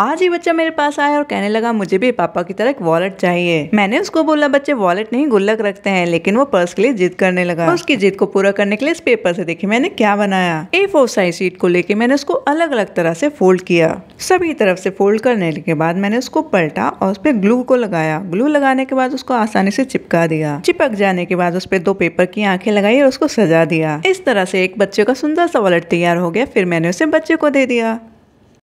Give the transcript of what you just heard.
आज ही बच्चा मेरे पास आया और कहने लगा मुझे भी पापा की तरह एक वॉलेट चाहिए मैंने उसको बोला बच्चे वॉलेट नहीं गुल्लक रखते हैं लेकिन वो पर्स के लिए जिद करने लगा उसकी जिद को पूरा करने के लिए इस पेपर से देखिए मैंने क्या बनाया ए फोर साइज शीट को लेके मैंने उसको अलग अलग तरह से फोल्ड किया सभी तरफ से फोल्ड करने के बाद मैंने उसको पलटा और उस पर ग्लू को लगाया ग्लू लगाने के बाद उसको आसानी से चिपका दिया चिपक जाने के बाद उस पर दो पेपर की आंखें लगाई और उसको सजा दिया इस तरह से एक बच्चे का सुंदर सा वॉलेट तैयार हो गया फिर मैंने उसे बच्चे को दे दिया